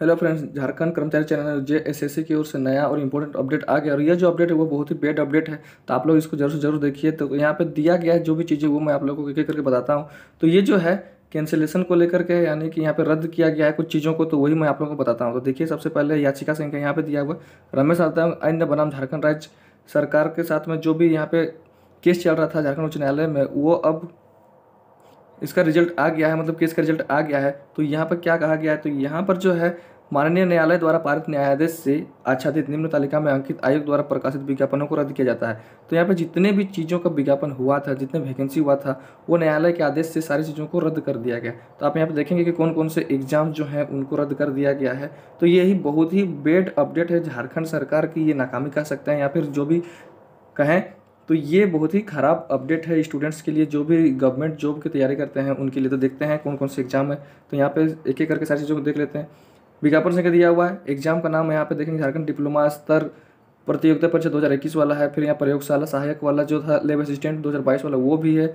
hello friends Jharkhand कर्मचारी channel जे S S की ओर से नया और इम्पोर्टेंट अपडेट आ गया और यह जो अपडेट है वो बहुत ही बेड अपडेट है तो आप लोग इसको जरूर से जरूर देखिए तो यहाँ पे दिया गया है जो भी चीज़ें वो मैं आप लोगों को एक करके बताता हूँ तो ये जो है कैंसिलेशन को लेकर के यानी कि यहाँ पे रद्द किया गया है कुछ चीज़ों को तो वही मैं आप लोगों को बताता हूँ तो देखिए सबसे पहले याचिका संख्या यहाँ पर दिया हुआ रमेश आता अन्य बनाम झारखंड राज्य सरकार के साथ में जो भी यहाँ पे केस चल रहा था झारखंड उच्च न्यायालय में वो अब इसका रिजल्ट आ गया है मतलब केस का रिजल्ट आ गया है तो यहाँ पर क्या कहा गया है तो यहाँ पर जो है माननीय न्यायालय द्वारा पारित न्यायाधीश से आच्छादित निम्न तालिका में अंकित आयोग द्वारा प्रकाशित विज्ञापनों को रद्द किया जाता है तो यहाँ पर जितने भी चीज़ों का विज्ञापन हुआ था जितने वैकेंसी हुआ था वो न्यायालय के आदेश से सारी चीज़ों को रद्द कर दिया गया तो आप यहाँ पर देखेंगे कि कौन कौन से एग्जाम जो हैं उनको रद्द कर दिया गया है तो यही बहुत ही बेड अपडेट है झारखंड सरकार की ये नाकामी कह सकते हैं या फिर जो भी कहें तो ये बहुत ही ख़राब अपडेट है स्टूडेंट्स के लिए जो भी गवर्नमेंट जॉब की तैयारी करते हैं उनके लिए तो देखते हैं कौन कौन से एग्जाम है तो यहाँ पे एक एक करके सारी चीज़ों को देख लेते हैं विज्ञापन संख्या दिया हुआ है एग्जाम का नाम यहाँ पे देखेंगे झारखंड डिप्लोमा स्तर प्रतियोगिता परीक्षा दो वाला है फिर यहाँ प्रयोगशाला सहायक वाला जो था लेब असिस्टेंट दो वाला वो भी है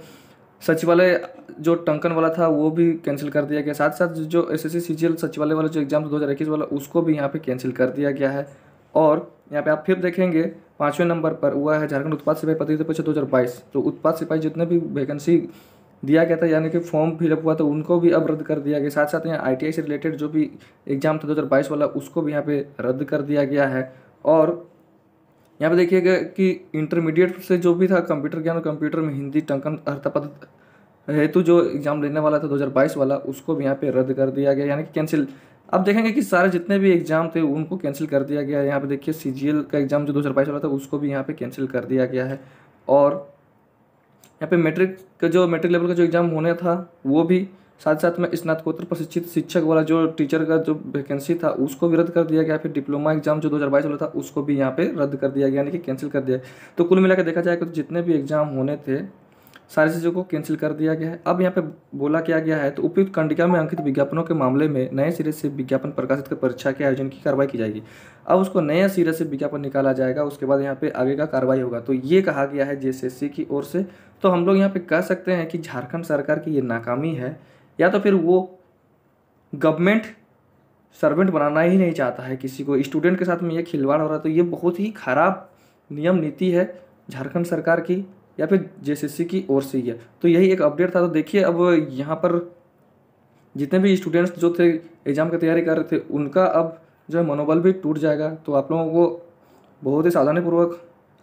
सचिवालय जो टंकन वाला था वो भी कैंसिल कर दिया गया साथ साथ जो एस एस सचिवालय वाला जो एग्जाम था दो वाला उसको भी यहाँ पर कैंसिल कर दिया गया है और यहाँ पे आप फिर देखेंगे पाँचवें नंबर पर हुआ है झारखंड उत्पाद सिपाही प्रतियोगिता परीक्षा दो हज़ार बाईस तो उत्पाद सिपाही जितने भी वैकेंसी दिया गया था यानी कि फॉर्म फिलअप हुआ था उनको भी अब रद्द कर दिया गया साथ साथ यहाँ आई से रिलेटेड जो भी एग्ज़ाम था बाईस वाला उसको भी यहाँ पे रद्द कर दिया गया है और यहाँ पे देखिएगा कि इंटरमीडिएट से जो भी था कंप्यूटर ज्ञान और कंप्यूटर में हिंदी टंकन अर्थाप हेतु जो एग्ज़ाम लेने वाला था 2022 वाला उसको भी यहाँ पे रद्द कर दिया गया यानी कि कैंसिल अब देखेंगे कि सारे जितने भी एग्जाम थे उनको कैंसिल कर दिया गया है यहाँ पे देखिए सी का एग्ज़ाम जो दो हज़ार बाईस वाला था उसको भी यहाँ पे कैंसिल कर दिया गया है और यहाँ पे मैट्रिक का जो मैट्रिक लेवल का जो एग्ज़ाम होने था वो भी साथ साथ में स्नातकोत्तर प्रशिक्षित शिक्षक वाला जो टीचर का जो वैकेंसी था उसको भी रद्द कर दिया गया फिर डिप्लोमा एग्जाम जो 2022 वाला था उसको भी यहाँ पे रद्द कर दिया गया यानी कि कैंसिल कर दिया तो कुल मिलाकर देखा जाएगा तो जितने भी एग्जाम होने थे सारी चीज़ों को कैंसिल कर दिया गया है अब यहाँ पे बोला क्या गया है तो उपयुक्त कंडिका में अंकित विज्ञापनों के मामले में नए सिरे से विज्ञापन प्रकाशित कर परीक्षा के आयोजन की कार्रवाई की जाएगी अब उसको नया सिरे से विज्ञापन निकाला जाएगा उसके बाद यहाँ पे आगे का कार्रवाई होगा तो ये कहा गया है जे की ओर से तो हम लोग यहाँ पर कह सकते हैं कि झारखंड सरकार की ये नाकामी है या तो फिर वो गवर्नमेंट सर्वेंट बनाना ही नहीं चाहता है किसी को स्टूडेंट के साथ में ये खिलवाड़ हो रहा है तो ये बहुत ही खराब नियम नीति है झारखंड सरकार की या फिर जे की ओर से ही है तो यही एक अपडेट था तो देखिए अब यहाँ पर जितने भी स्टूडेंट्स जो थे एग्ज़ाम की तैयारी कर रहे थे उनका अब जो है मनोबल भी टूट जाएगा तो आप लोगों को बहुत ही सावधानीपूर्वक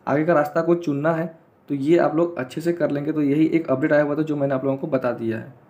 आगे का रास्ता को चुनना है तो ये आप लोग अच्छे से कर लेंगे तो यही एक अपडेट आया हुआ था जो मैंने आप लोगों को बता दिया है